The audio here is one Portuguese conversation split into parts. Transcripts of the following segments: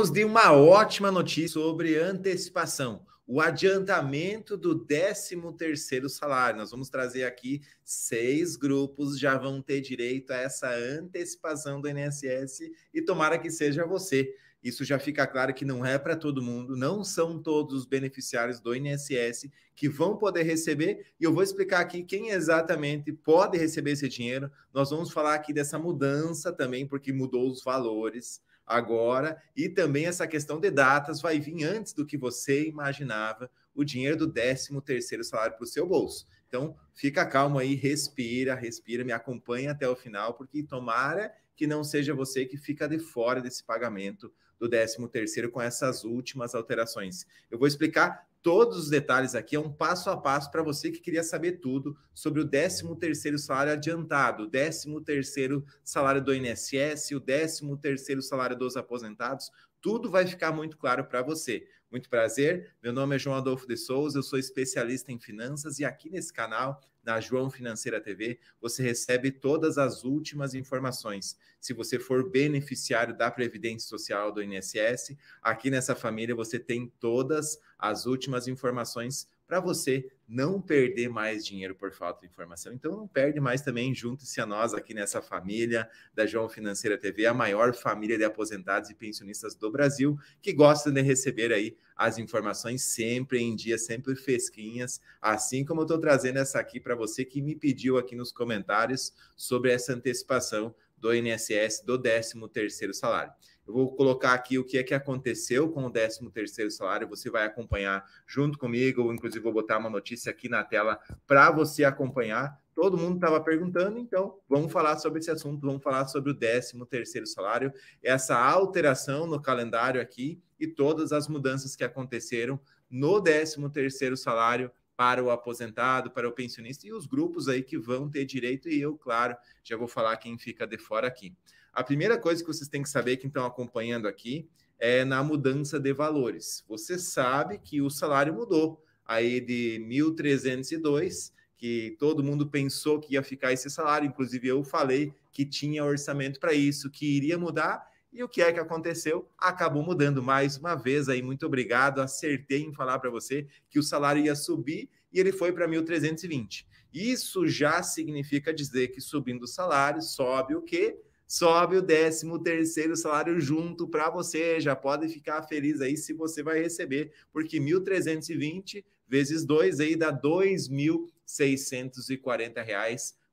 Vamos de uma ótima notícia sobre antecipação, o adiantamento do 13º salário. Nós vamos trazer aqui seis grupos já vão ter direito a essa antecipação do INSS e tomara que seja você. Isso já fica claro que não é para todo mundo, não são todos os beneficiários do INSS que vão poder receber, e eu vou explicar aqui quem exatamente pode receber esse dinheiro. Nós vamos falar aqui dessa mudança também, porque mudou os valores agora, e também essa questão de datas vai vir antes do que você imaginava o dinheiro do 13 terceiro salário para o seu bolso. Então, fica calmo aí, respira, respira, me acompanha até o final, porque tomara que não seja você que fica de fora desse pagamento do 13 terceiro com essas últimas alterações. Eu vou explicar Todos os detalhes aqui é um passo a passo para você que queria saber tudo sobre o 13º salário adiantado, o 13º salário do INSS, o 13º salário dos aposentados, tudo vai ficar muito claro para você. Muito prazer, meu nome é João Adolfo de Souza, eu sou especialista em finanças e aqui nesse canal, na João Financeira TV, você recebe todas as últimas informações. Se você for beneficiário da Previdência Social do INSS, aqui nessa família você tem todas as últimas informações para você não perder mais dinheiro por falta de informação. Então não perde mais também, junte-se a nós aqui nessa família da João Financeira TV, a maior família de aposentados e pensionistas do Brasil, que gosta de receber aí as informações sempre em dia, sempre fresquinhas, assim como eu estou trazendo essa aqui para você que me pediu aqui nos comentários sobre essa antecipação do INSS do 13º salário. Eu vou colocar aqui o que é que aconteceu com o 13º salário, você vai acompanhar junto comigo, inclusive vou botar uma notícia aqui na tela para você acompanhar. Todo mundo estava perguntando, então vamos falar sobre esse assunto, vamos falar sobre o 13º salário, essa alteração no calendário aqui e todas as mudanças que aconteceram no 13º salário para o aposentado, para o pensionista e os grupos aí que vão ter direito, e eu, claro, já vou falar quem fica de fora aqui. A primeira coisa que vocês têm que saber, que estão acompanhando aqui, é na mudança de valores. Você sabe que o salário mudou aí de 1.302 que todo mundo pensou que ia ficar esse salário, inclusive eu falei que tinha orçamento para isso, que iria mudar, e o que é que aconteceu? Acabou mudando mais uma vez aí. Muito obrigado. Acertei em falar para você que o salário ia subir e ele foi para 1.320. Isso já significa dizer que subindo o salário, sobe o quê? Sobe o 13 terceiro salário junto para você. Já pode ficar feliz aí se você vai receber, porque 1.320 vezes 2 aí dá R$ 2.640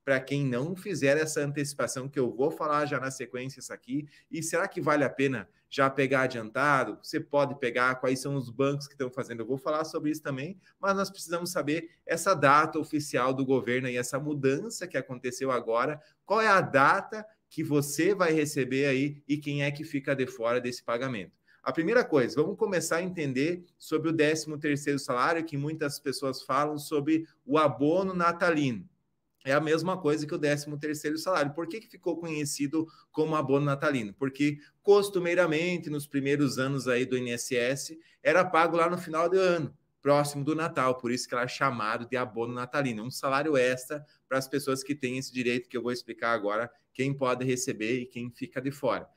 para quem não fizer essa antecipação que eu vou falar já na sequência isso aqui. E será que vale a pena já pegar adiantado? Você pode pegar quais são os bancos que estão fazendo? Eu vou falar sobre isso também, mas nós precisamos saber essa data oficial do governo e essa mudança que aconteceu agora. Qual é a data que você vai receber aí e quem é que fica de fora desse pagamento? A primeira coisa, vamos começar a entender sobre o 13º salário, que muitas pessoas falam sobre o abono natalino é a mesma coisa que o 13 terceiro salário. Por que, que ficou conhecido como abono natalino? Porque costumeiramente nos primeiros anos aí do INSS era pago lá no final do ano, próximo do Natal, por isso que era é chamado de abono natalino, é um salário extra para as pessoas que têm esse direito que eu vou explicar agora, quem pode receber e quem fica de fora.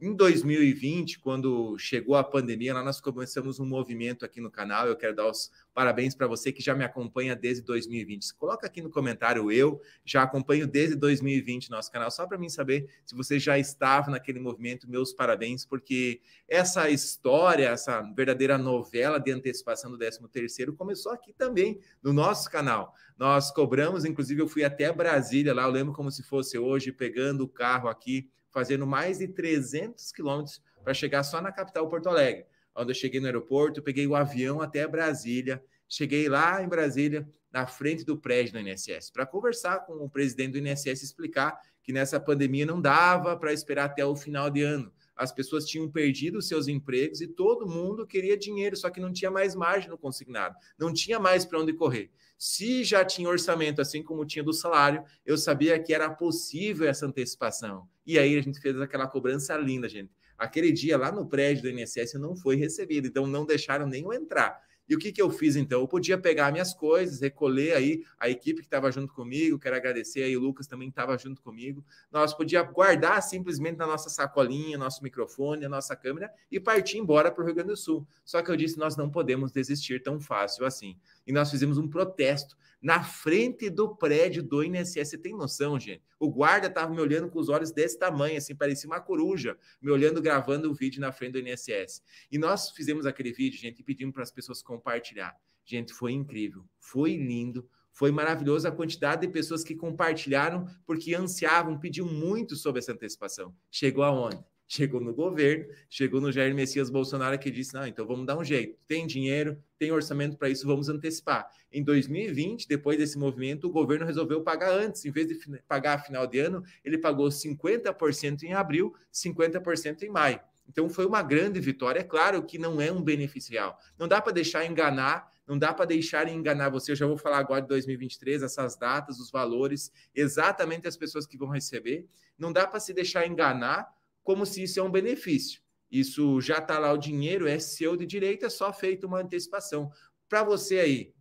Em 2020, quando chegou a pandemia, lá nós começamos um movimento aqui no canal. Eu quero dar os parabéns para você que já me acompanha desde 2020. coloca aqui no comentário eu já acompanho desde 2020 nosso canal, só para mim saber se você já estava naquele movimento. Meus parabéns, porque essa história, essa verdadeira novela de antecipação do 13 começou aqui também no nosso canal. Nós cobramos, inclusive eu fui até Brasília lá, eu lembro como se fosse hoje, pegando o carro aqui fazendo mais de 300 quilômetros para chegar só na capital Porto Alegre. Quando eu cheguei no aeroporto, peguei o avião até Brasília, cheguei lá em Brasília, na frente do prédio do INSS, para conversar com o presidente do INSS, explicar que nessa pandemia não dava para esperar até o final de ano, as pessoas tinham perdido seus empregos e todo mundo queria dinheiro, só que não tinha mais margem no consignado, não tinha mais para onde correr. Se já tinha orçamento, assim como tinha do salário, eu sabia que era possível essa antecipação. E aí a gente fez aquela cobrança linda, gente. Aquele dia lá no prédio do INSS não foi recebido, então não deixaram nem eu entrar. E o que, que eu fiz então? Eu podia pegar minhas coisas, recolher aí a equipe que estava junto comigo, quero agradecer aí o Lucas também estava junto comigo. Nós podia guardar simplesmente na nossa sacolinha, nosso microfone, a nossa câmera e partir embora para o Rio Grande do Sul. Só que eu disse, nós não podemos desistir tão fácil assim. E nós fizemos um protesto na frente do prédio do INSS. Você tem noção, gente? O guarda estava me olhando com os olhos desse tamanho, assim, parecia uma coruja, me olhando gravando o vídeo na frente do INSS. E nós fizemos aquele vídeo, gente, e pedimos para as pessoas comprar compartilhar. Gente, foi incrível, foi lindo, foi maravilhoso a quantidade de pessoas que compartilharam porque ansiavam, pediam muito sobre essa antecipação. Chegou aonde? Chegou no governo, chegou no Jair Messias Bolsonaro que disse: não, então vamos dar um jeito. Tem dinheiro, tem orçamento para isso, vamos antecipar. Em 2020, depois desse movimento, o governo resolveu pagar antes. Em vez de pagar a final de ano, ele pagou 50% em abril, 50% em maio. Então foi uma grande vitória. É claro que não é um benefício real. Não dá para deixar enganar, não dá para deixar enganar você. Eu já vou falar agora de 2023, essas datas, os valores, exatamente as pessoas que vão receber. Não dá para se deixar enganar como se isso é um benefício. Isso já está lá o dinheiro, é seu de direito, é só feito uma antecipação. Para você aí,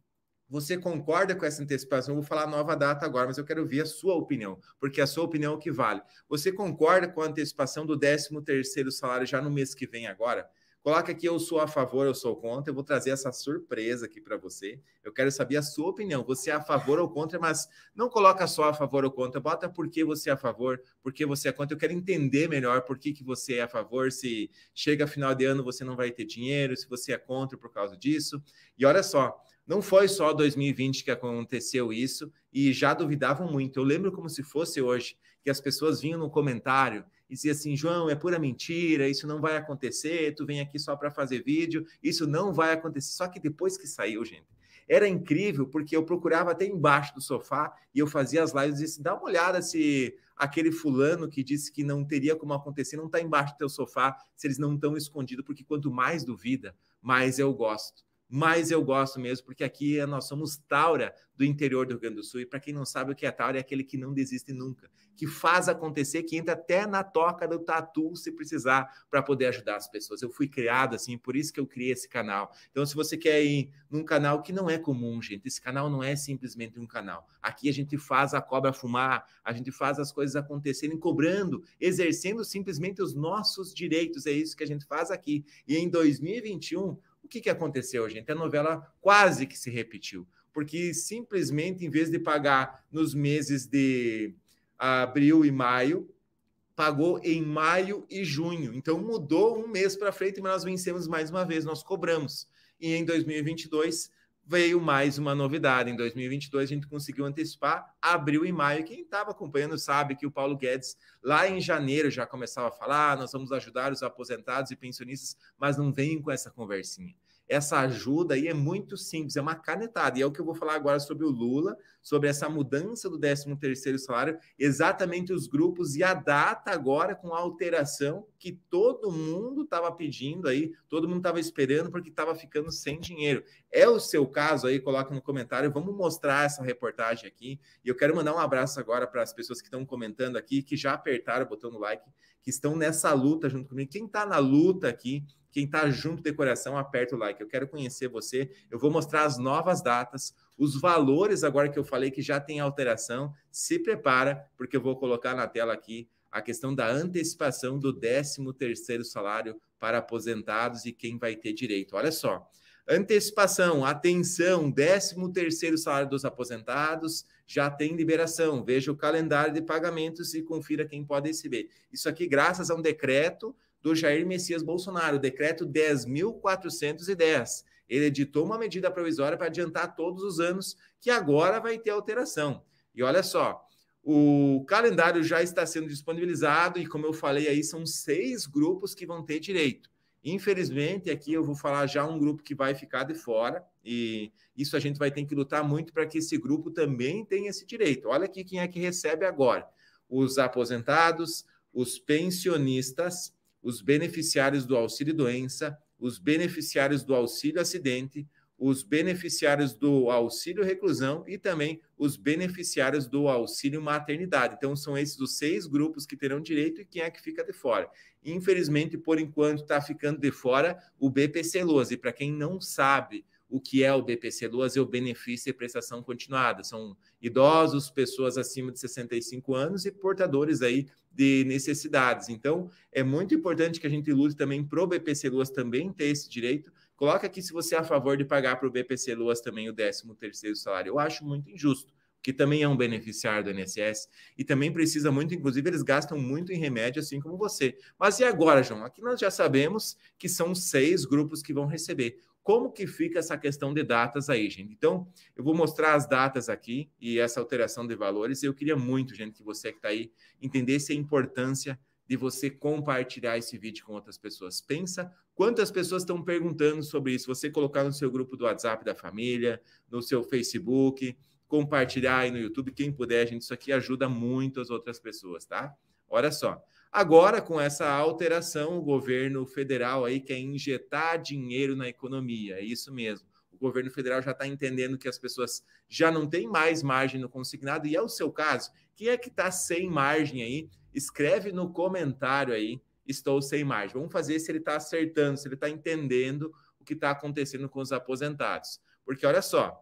você concorda com essa antecipação? Eu vou falar nova data agora, mas eu quero ver a sua opinião, porque é a sua opinião é o que vale. Você concorda com a antecipação do 13º salário já no mês que vem agora? Coloca aqui eu sou a favor, eu sou contra. Eu vou trazer essa surpresa aqui para você. Eu quero saber a sua opinião. Você é a favor ou contra, mas não coloca só a favor ou contra. Bota por que você é a favor, por que você é contra. Eu quero entender melhor por que, que você é a favor, se chega final de ano você não vai ter dinheiro, se você é contra por causa disso. E olha só, não foi só 2020 que aconteceu isso e já duvidavam muito. Eu lembro como se fosse hoje, que as pessoas vinham no comentário e diziam assim: João, é pura mentira, isso não vai acontecer, tu vem aqui só para fazer vídeo, isso não vai acontecer. Só que depois que saiu, gente, era incrível porque eu procurava até embaixo do sofá e eu fazia as lives e disse: dá uma olhada se aquele fulano que disse que não teria como acontecer não está embaixo do teu sofá, se eles não estão escondidos, porque quanto mais duvida, mais eu gosto mas eu gosto mesmo, porque aqui nós somos Taura do interior do Rio Grande do Sul. E para quem não sabe o que é Taura, é aquele que não desiste nunca, que faz acontecer, que entra até na toca do tatu se precisar para poder ajudar as pessoas. Eu fui criado assim, por isso que eu criei esse canal. Então, se você quer ir num canal que não é comum, gente, esse canal não é simplesmente um canal. Aqui a gente faz a cobra fumar, a gente faz as coisas acontecerem, cobrando, exercendo simplesmente os nossos direitos. É isso que a gente faz aqui. E em 2021, o que, que aconteceu, gente? A novela quase que se repetiu, porque simplesmente, em vez de pagar nos meses de abril e maio, pagou em maio e junho. Então mudou um mês para frente, mas nós vencemos mais uma vez, nós cobramos. E em 2022 veio mais uma novidade. Em 2022, a gente conseguiu antecipar abril e maio. Quem estava acompanhando sabe que o Paulo Guedes, lá em janeiro, já começava a falar: ah, nós vamos ajudar os aposentados e pensionistas, mas não vem com essa conversinha essa ajuda aí é muito simples, é uma canetada. E é o que eu vou falar agora sobre o Lula, sobre essa mudança do 13º salário, exatamente os grupos e a data agora com a alteração que todo mundo estava pedindo aí, todo mundo estava esperando porque estava ficando sem dinheiro. É o seu caso aí, coloca no comentário, vamos mostrar essa reportagem aqui. E eu quero mandar um abraço agora para as pessoas que estão comentando aqui, que já apertaram o botão do like, que estão nessa luta junto comigo. Quem está na luta aqui quem está junto de coração, aperta o like. Eu quero conhecer você. Eu vou mostrar as novas datas, os valores agora que eu falei que já tem alteração. Se prepara, porque eu vou colocar na tela aqui a questão da antecipação do 13º salário para aposentados e quem vai ter direito. Olha só. Antecipação, atenção, 13º salário dos aposentados já tem liberação. Veja o calendário de pagamentos e confira quem pode receber. Isso aqui graças a um decreto do Jair Messias Bolsonaro, decreto 10.410. Ele editou uma medida provisória para adiantar todos os anos, que agora vai ter alteração. E olha só, o calendário já está sendo disponibilizado, e como eu falei aí, são seis grupos que vão ter direito. Infelizmente, aqui eu vou falar já um grupo que vai ficar de fora, e isso a gente vai ter que lutar muito para que esse grupo também tenha esse direito. Olha aqui quem é que recebe agora: os aposentados, os pensionistas, os beneficiários do auxílio doença, os beneficiários do auxílio acidente, os beneficiários do auxílio reclusão e também os beneficiários do auxílio maternidade. Então, são esses os seis grupos que terão direito e quem é que fica de fora. Infelizmente, por enquanto, está ficando de fora o BPC Lousa. para quem não sabe, o que é o BPC Luas é o benefício e prestação continuada. São idosos, pessoas acima de 65 anos e portadores aí de necessidades. Então, é muito importante que a gente lute também para o BPC Luas também ter esse direito. Coloca aqui se você é a favor de pagar para o BPC Luas também o 13º salário. Eu acho muito injusto que também é um beneficiário do INSS e também precisa muito, inclusive eles gastam muito em remédio, assim como você. Mas e agora, João? Aqui nós já sabemos que são seis grupos que vão receber como que fica essa questão de datas aí, gente. Então, eu vou mostrar as datas aqui e essa alteração de valores. Eu queria muito, gente, que você que está aí entendesse a importância de você compartilhar esse vídeo com outras pessoas. Pensa quantas pessoas estão perguntando sobre isso. Você colocar no seu grupo do WhatsApp da família, no seu Facebook, compartilhar aí no YouTube, quem puder, gente, isso aqui ajuda muito as outras pessoas, tá? Olha só. Agora, com essa alteração, o governo federal aí quer injetar dinheiro na economia, é isso mesmo. O governo federal já está entendendo que as pessoas já não têm mais margem no consignado, e é o seu caso. Quem é que está sem margem aí? Escreve no comentário aí, estou sem margem. Vamos fazer se ele está acertando, se ele está entendendo o que está acontecendo com os aposentados. Porque olha só,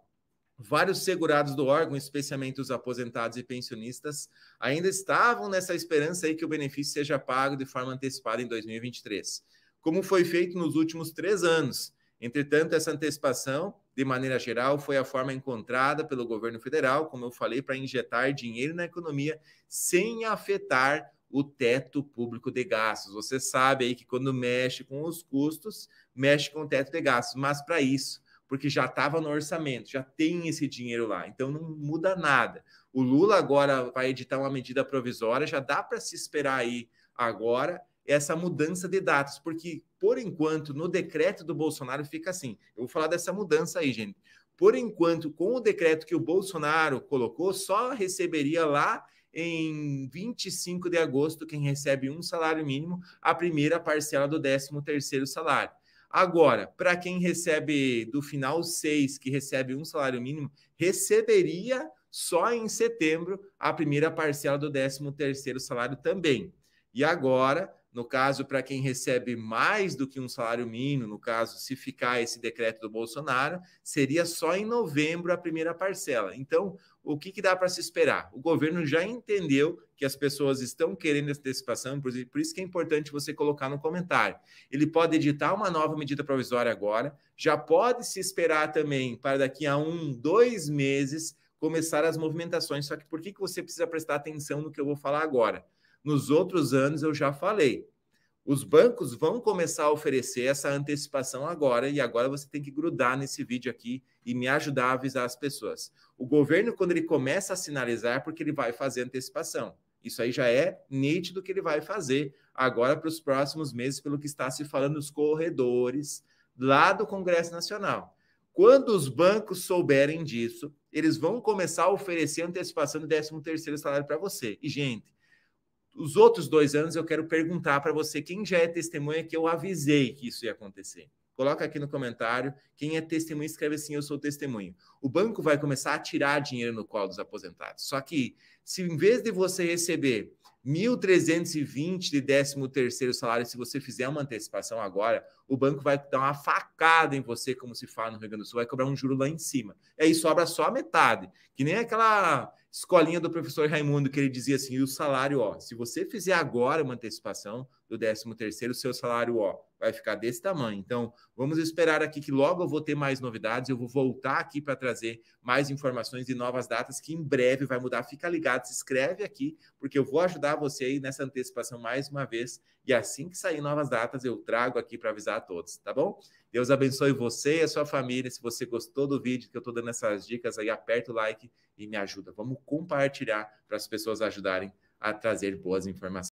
Vários segurados do órgão, especialmente os aposentados e pensionistas, ainda estavam nessa esperança aí que o benefício seja pago de forma antecipada em 2023, como foi feito nos últimos três anos. Entretanto, essa antecipação, de maneira geral, foi a forma encontrada pelo governo federal, como eu falei, para injetar dinheiro na economia sem afetar o teto público de gastos. Você sabe aí que quando mexe com os custos, mexe com o teto de gastos, mas para isso porque já estava no orçamento, já tem esse dinheiro lá, então não muda nada. O Lula agora vai editar uma medida provisória, já dá para se esperar aí agora essa mudança de datas, porque por enquanto no decreto do Bolsonaro fica assim. Eu vou falar dessa mudança aí, gente. Por enquanto, com o decreto que o Bolsonaro colocou, só receberia lá em 25 de agosto quem recebe um salário mínimo a primeira parcela do 13º salário. Agora, para quem recebe do final 6, que recebe um salário mínimo, receberia só em setembro a primeira parcela do 13 terceiro salário também. E agora, no caso, para quem recebe mais do que um salário mínimo, no caso, se ficar esse decreto do Bolsonaro, seria só em novembro a primeira parcela. Então, o que, que dá para se esperar? O governo já entendeu que as pessoas estão querendo antecipação, por isso que é importante você colocar no comentário. Ele pode editar uma nova medida provisória agora, já pode se esperar também para daqui a um, dois meses começar as movimentações. Só que por que, que você precisa prestar atenção no que eu vou falar agora? nos outros anos eu já falei. Os bancos vão começar a oferecer essa antecipação agora, e agora você tem que grudar nesse vídeo aqui e me ajudar a avisar as pessoas. O governo, quando ele começa a sinalizar, é porque ele vai fazer antecipação. Isso aí já é nítido que ele vai fazer agora para os próximos meses, pelo que está se falando nos corredores lá do Congresso Nacional. Quando os bancos souberem disso, eles vão começar a oferecer antecipação do 13 terceiro salário para você. E, gente, os outros dois anos eu quero perguntar para você quem já é testemunha que eu avisei que isso ia acontecer. Coloca aqui no comentário quem é testemunha, escreve assim: Eu sou testemunho. O banco vai começar a tirar dinheiro no colo dos aposentados. Só que, se em vez de você receber 1.320 de 13 salário, se você fizer uma antecipação agora, o banco vai dar uma facada em você, como se fala no Rio Grande do Sul, vai cobrar um juro lá em cima. E aí sobra só a metade, que nem aquela escolinha do professor Raimundo, que ele dizia assim: e o salário, ó, se você fizer agora uma antecipação do 13o, o seu salário, ó, vai ficar desse tamanho. Então, vamos esperar aqui que logo eu vou ter mais novidades, eu vou voltar aqui para trazer mais informações e novas datas que em breve vai mudar. Fica ligado, se inscreve aqui, porque eu vou ajudar você aí nessa antecipação mais uma vez. E assim que sair novas datas, eu trago aqui para avisar a todos, tá bom? Deus abençoe você e a sua família. Se você gostou do vídeo que eu estou dando essas dicas aí, aperta o like e me ajuda. Vamos compartilhar para as pessoas ajudarem a trazer boas informações.